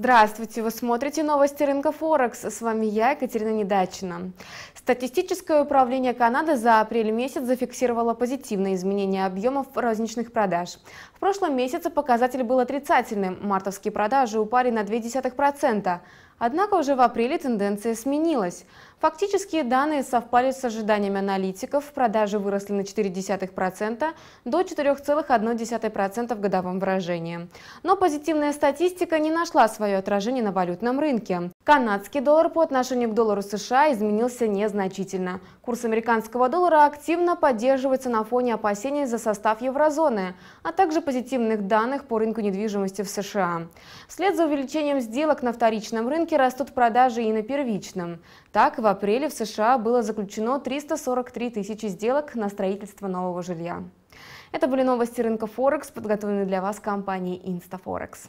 Здравствуйте! Вы смотрите новости рынка Форекс. С вами я, Екатерина Недачина. Статистическое управление Канады за апрель месяц зафиксировало позитивные изменения объемов розничных продаж. В прошлом месяце показатель был отрицательным. Мартовские продажи упали на 0,2%. Однако уже в апреле тенденция сменилась. Фактические данные совпали с ожиданиями аналитиков. Продажи выросли на 0,4% до 4,1% в годовом выражении. Но позитивная статистика не нашла свое отражение на валютном рынке. Канадский доллар по отношению к доллару США изменился незначительно. Курс американского доллара активно поддерживается на фоне опасений за состав еврозоны, а также позитивных данных по рынку недвижимости в США. Вслед за увеличением сделок на вторичном рынке рынке растут продажи и на первичном. Так, в апреле в США было заключено 343 тысячи сделок на строительство нового жилья. Это были новости рынка Форекс, подготовленные для вас компанией Инстафорекс.